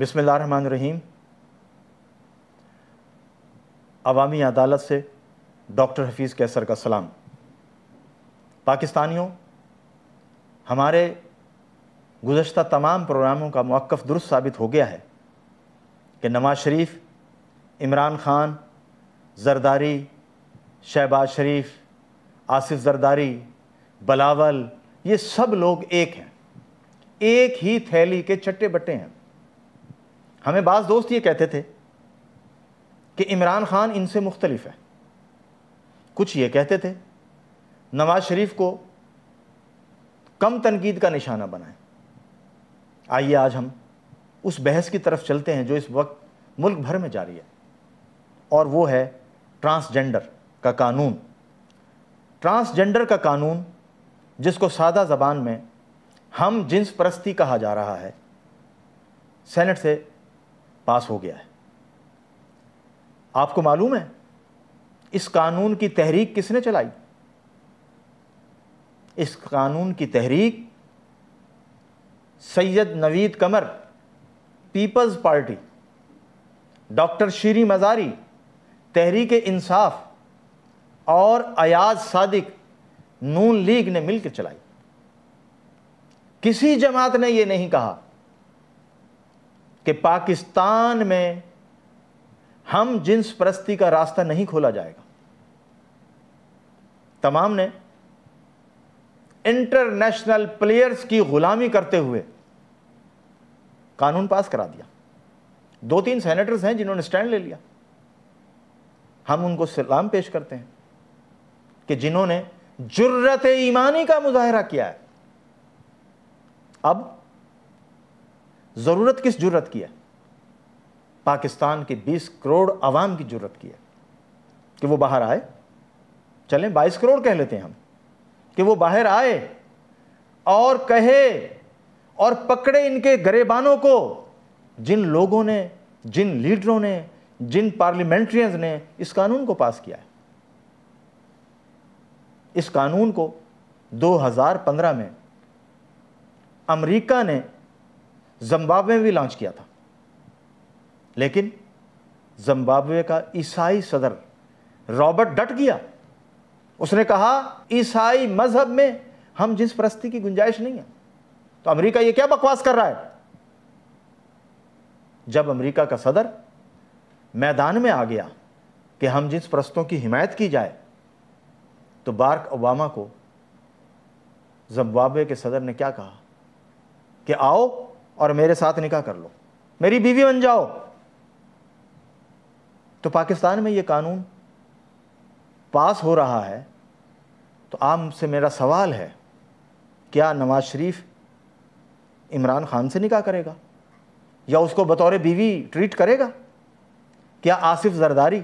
रहीम अवामी अदालत से डॉक्टर हफीज़ कैसर का सलाम पाकिस्तानियों हमारे गुज्त तमाम प्रोग्रामों का मौक़ दुरुस्त साबित हो गया है कि नवाज शरीफ इमरान ख़ान जरदारी शहबाज शरीफ आसिफ जरदारी बलावल ये सब लोग एक हैं एक ही थैली के चट्टे बट्टे हैं हमें बाज़ दोस्त ये कहते थे कि इमरान ख़ान इनसे मुख्तलिफ है कुछ ये कहते थे नवाज शरीफ को कम तनकीद का निशाना बनाएं आइए आज हम उस बहस की तरफ चलते हैं जो इस वक्त मुल्क भर में जारी है और वो है ट्रांसजेंडर का कानून ट्रांसजेंडर का कानून जिसको सादा ज़बान में हम जिन्स परस्ती कहा जा रहा है सेनेट से पास हो गया है आपको मालूम है इस कानून की तहरीक किसने चलाई इस कानून की तहरीक Syed Naveed Qamar peoples party doctor Shireen Mazari Tehreek Insaf और अयाज सादिक नून लीग ने मिलकर चलाई किसी जमात ने यह नहीं कहा कि पाकिस्तान में हम जिन्स परस्ती का रास्ता नहीं खोला जाएगा तमाम ने इंटरनेशनल प्लेयर्स की गुलामी करते हुए कानून पास करा दिया दो तीन सेनेटर्स हैं जिन्होंने स्टैंड ले लिया हम उनको सलाम पेश करते हैं कि जिन्होंने जुर्रत ईमानी का मुजाहरा किया है अब ज़रूरत किस जरूरत की है पाकिस्तान के 20 करोड़ आवाम की जरूरत की है कि वो बाहर आए चलें 22 करोड़ कह लेते हैं हम कि वो बाहर आए और कहे और पकड़े इनके गरेबानों को जिन लोगों ने जिन लीडरों ने जिन पार्लियामेंट्रियंस ने इस कानून को पास किया है इस कानून को 2015 में अमेरिका ने जम्बाब्वे में भी लॉन्च किया था लेकिन जम्बाब्वे का ईसाई सदर रॉबर्ट डट गया उसने कहा ईसाई मजहब में हम जिस प्रस्ती की गुंजाइश नहीं है तो अमेरिका ये क्या बकवास कर रहा है जब अमेरिका का सदर मैदान में आ गया कि हम जिस प्रस्तों की हिमायत की जाए तो बार्क ओबामा को जम्बाब्वे के सदर ने क्या कहा कि आओ और मेरे साथ निकाह कर लो मेरी बीवी बन जाओ तो पाकिस्तान में ये कानून पास हो रहा है तो आपसे मेरा सवाल है क्या नवाज शरीफ इमरान खान से निकाह करेगा या उसको बतौर बीवी ट्रीट करेगा क्या आसिफ जरदारी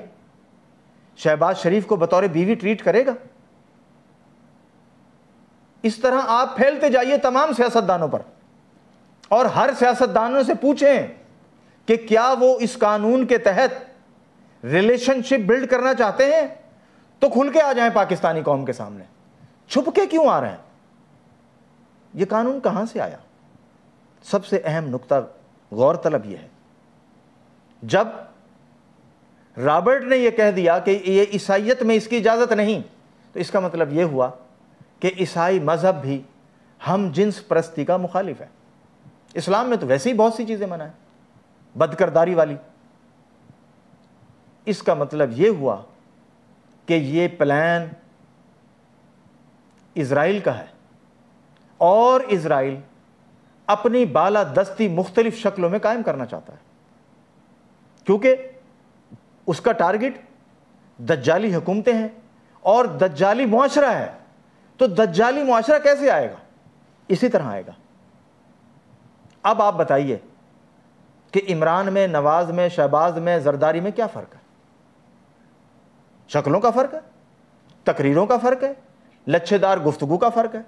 शहबाज शरीफ को बतौर बीवी ट्रीट करेगा इस तरह आप फैलते जाइए तमाम सियासतदानों पर और हर सियासतदानों से पूछें कि क्या वो इस कानून के तहत रिलेशनशिप बिल्ड करना चाहते हैं तो खुल के आ जाएं पाकिस्तानी कौम के सामने छुप के क्यों आ रहे हैं ये कानून कहां से आया सबसे अहम नुकता गौर तलब यह है जब रॉबर्ट ने यह कह दिया कि ये ईसाइत में इसकी इजाज़त नहीं तो इसका मतलब यह हुआ कि ईसाई मज़हब भी हम जिन्स परस्ती का मुखालिफ है इस्लाम में तो वैसे ही बहुत सी चीज़ें मना है बदकरदारी वाली इसका मतलब यह हुआ कि यह प्लान इसराइल का है और इसराइल अपनी बाला दस्ती मुख्तलिफ शक्लों में कायम करना चाहता है क्योंकि उसका टारगेट दज्जाली हुकूमतें हैं और दज्जाली मुआरा है तो दज्जाली मुआरा कैसे आएगा इसी तरह आएगा अब आप बताइए कि इमरान में नवाज में शहबाज में जरदारी में क्या फ़र्क है शक्लों का फ़र्क है तकरीरों का फ़र्क है लच्छेदार गुफ्तु का फ़र्क है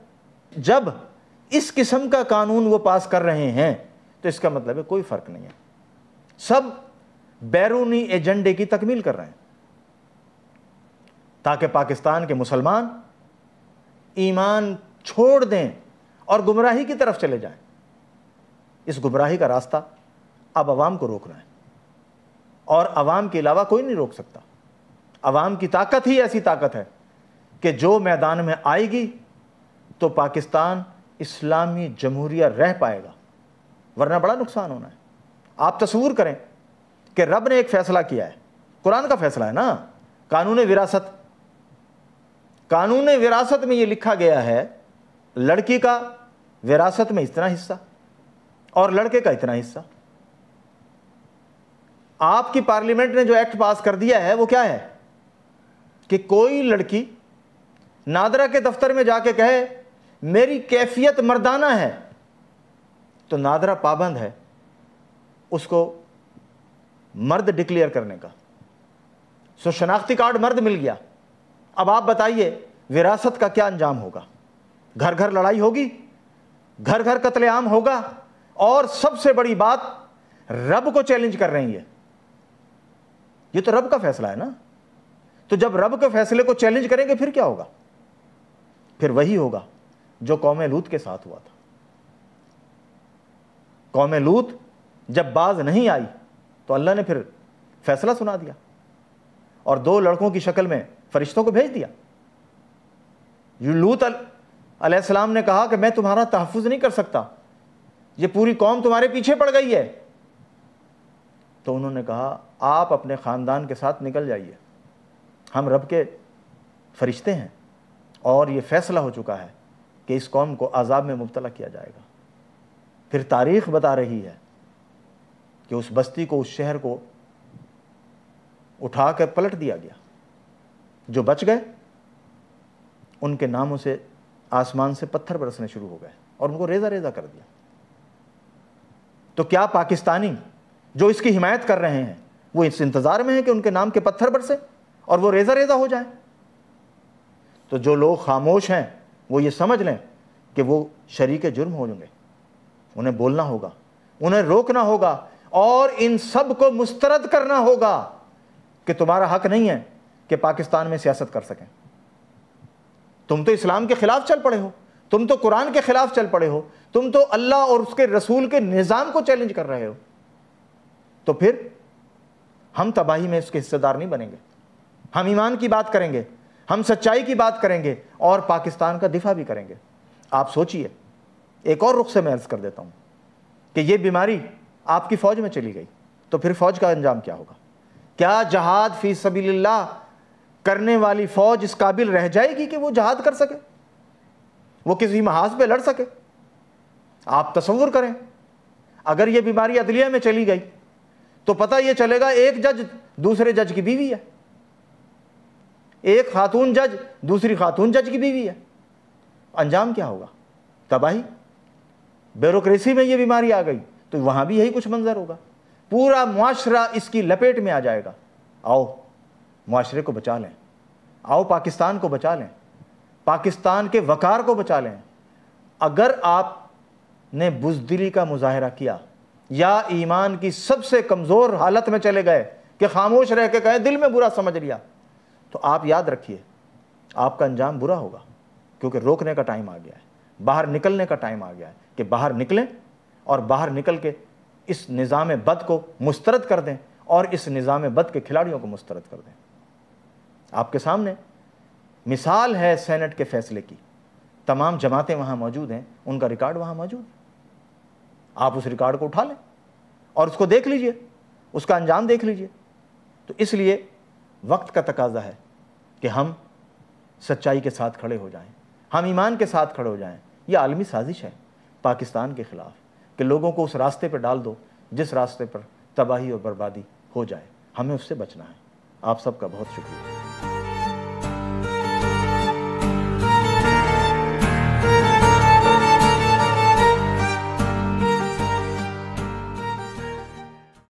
जब इस किस्म का कानून वो पास कर रहे हैं तो इसका मतलब है कोई फ़र्क नहीं है सब बैरूनी एजेंडे की तकमील कर रहे हैं ताकि पाकिस्तान के मुसलमान ईमान छोड़ दें और गुमराही की तरफ चले जाएं इस गुमराही का रास्ता अब आवाम को रोकना है और आवाम के अलावा कोई नहीं रोक सकता आवाम की ताकत ही ऐसी ताकत है कि जो मैदान में आएगी तो पाकिस्तान इस्लामी जमहूरिया रह पाएगा वरना बड़ा नुकसान होना है आप तस्वूर करें कि रब ने एक फ़ैसला किया है कुरान का फ़ैसला है ना कानून विरासत कानून विरासत में ये लिखा गया है लड़की का विरासत में इतना हिस्सा और लड़के का इतना हिस्सा आपकी पार्लियामेंट ने जो एक्ट पास कर दिया है वो क्या है कि कोई लड़की नादरा के दफ्तर में जाके कहे मेरी कैफियत मर्दाना है तो नादरा पाबंद है उसको मर्द डिक्लेयर करने का सो शनाख्ती कार्ड मर्द मिल गया अब आप बताइए विरासत का क्या अंजाम होगा घर घर लड़ाई होगी घर घर कत्लेआम होगा और सबसे बड़ी बात रब को चैलेंज कर रही है ये तो रब का फैसला है ना तो जब रब के फैसले को चैलेंज करेंगे फिर क्या होगा फिर वही होगा जो कौम लूत के साथ हुआ था कौम लूत जब बाज नहीं आई तो अल्लाह ने फिर फैसला सुना दिया और दो लड़कों की शक्ल में फरिश्तों को भेज दिया लूत अलैहिस्सलाम ने कहा कि मैं तुम्हारा तहफुज नहीं कर सकता ये पूरी कौम तुम्हारे पीछे पड़ गई है तो उन्होंने कहा आप अपने ख़ानदान के साथ निकल जाइए हम रब के फरिश्ते हैं और ये फैसला हो चुका है कि इस कौम को आज़ाब में मुबतला किया जाएगा फिर तारीख़ बता रही है कि उस बस्ती को उस शहर को उठा कर पलट दिया गया जो बच गए उनके नामों से आसमान से पत्थर बरसने शुरू हो गए और उनको रेजा रेजा कर दिया तो क्या पाकिस्तानी जो इसकी हिमायत कर रहे हैं वो इस इंतज़ार में है कि उनके नाम के पत्थर बरसे और वो रेजा रेजा हो जाए तो जो लोग खामोश हैं वो ये समझ लें कि वो शरीक जुर्म हो जाएंगे उन्हें बोलना होगा उन्हें रोकना होगा और इन सब को मुस्तरद करना होगा कि तुम्हारा हक नहीं है कि पाकिस्तान में सियासत कर सकें तुम तो इस्लाम के खिलाफ चल पड़े हो तुम तो कुरान के खिलाफ चल पड़े हो तुम तो अल्लाह और उसके रसूल के निज़ाम को चैलेंज कर रहे हो तो फिर हम तबाही में उसके हिस्सेदार नहीं बनेंगे हम ईमान की बात करेंगे हम सच्चाई की बात करेंगे और पाकिस्तान का दिफा भी करेंगे आप सोचिए एक और रुख से मैं अर्ज कर देता हूं कि यह बीमारी आपकी फ़ौज में चली गई तो फिर फ़ौज का अंजाम क्या होगा क्या जहाद फी सबील करने वाली फ़ौज इस काबिल रह जाएगी कि वो जहाद कर सके वो किसी महाज पे लड़ सके आप तस्वुर करें अगर ये बीमारी अदलिया में चली गई तो पता ये चलेगा एक जज दूसरे जज की बीवी है एक खातून जज दूसरी खातून जज की बीवी है अंजाम क्या होगा तबाही ब्यूरोसी में ये बीमारी आ गई तो वहां भी यही कुछ मंजर होगा पूरा मुआरा इसकी लपेट में आ जाएगा आओ माशरे को बचा लें आओ पाकिस्तान को बचा लें पाकिस्तान के वकार को बचा लें अगर आपने बुजदिली का मुजाहरा किया या ईमान की सबसे कमज़ोर हालत में चले गए कि खामोश रह के कहें दिल में बुरा समझ लिया तो आप याद रखिए आपका अंजाम बुरा होगा क्योंकि रोकने का टाइम आ गया है बाहर निकलने का टाइम आ गया है कि बाहर निकलें और बाहर निकल के इस निज़ाम बद को मुस्तरद कर दें और इस निज़ाम बद के खिलाड़ियों को मुस्तरद कर दें आपके सामने मिसाल है सेनेट के फैसले की तमाम जमातें वहाँ मौजूद हैं उनका रिकॉर्ड वहाँ मौजूद है आप उस रिकॉर्ड को उठा लें और उसको देख लीजिए उसका अंजाम देख लीजिए तो इसलिए वक्त का तकाजा है कि हम सच्चाई के साथ खड़े हो जाएं हम ईमान के साथ खड़े हो जाएं ये आलमी साजिश है पाकिस्तान के ख़िलाफ़ कि लोगों को उस रास्ते पर डाल दो जिस रास्ते पर तबाही और बर्बादी हो जाए हमें उससे बचना है आप सबका बहुत शुक्रिया